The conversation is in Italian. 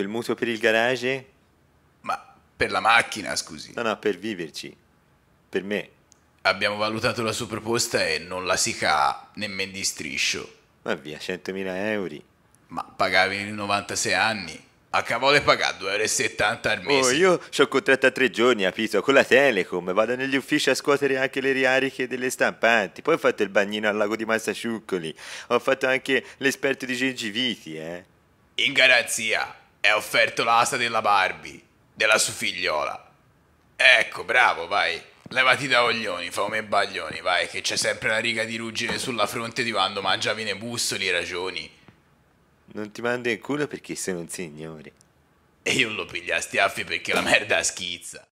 il mutuo per il garage? Ma per la macchina, scusi. No, no, per viverci. Per me. Abbiamo valutato la sua proposta e non la si ca nemmeno di striscio. Ma via, 100.000 euro. Ma pagavi in 96 anni. A cavole paga 2,70 euro al mese. Oh, io ho contratto a tre giorni, capito? Con la Telecom, vado negli uffici a scuotere anche le riariche delle stampanti. Poi ho fatto il bagnino al lago di Massasciuccoli. Ho fatto anche l'esperto di gengiviti, eh. In garanzia, è offerto l'asta della Barbie, della sua figliola. Ecco, bravo, vai. Levati da oglioni, faume e baglioni, vai, che c'è sempre la riga di ruggine sulla fronte di quando mangiavi nei bussoli e ragioni. Non ti mando in culo perché sei un signore. E io lo pigliasti affi perché la merda schizza.